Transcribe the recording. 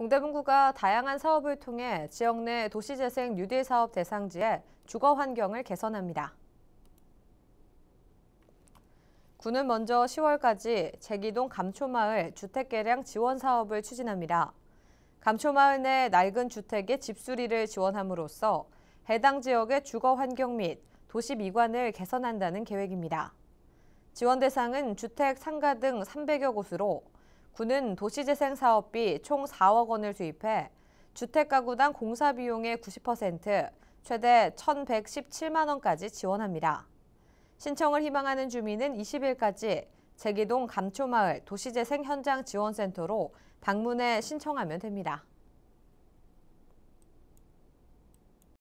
동대문구가 다양한 사업을 통해 지역 내 도시재생 뉴딜 사업 대상지에 주거 환경을 개선합니다. 구는 먼저 10월까지 제기동 감초마을 주택개량 지원 사업을 추진합니다. 감초마을 내 낡은 주택의 집수리를 지원함으로써 해당 지역의 주거 환경 및 도시 미관을 개선한다는 계획입니다. 지원 대상은 주택, 상가 등 300여 곳으로 군은 도시재생 사업비 총 4억 원을 투입해 주택가구당 공사 비용의 90%, 최대 1,117만 원까지 지원합니다. 신청을 희망하는 주민은 20일까지 제기동 감초마을 도시재생 현장 지원센터로 방문해 신청하면 됩니다.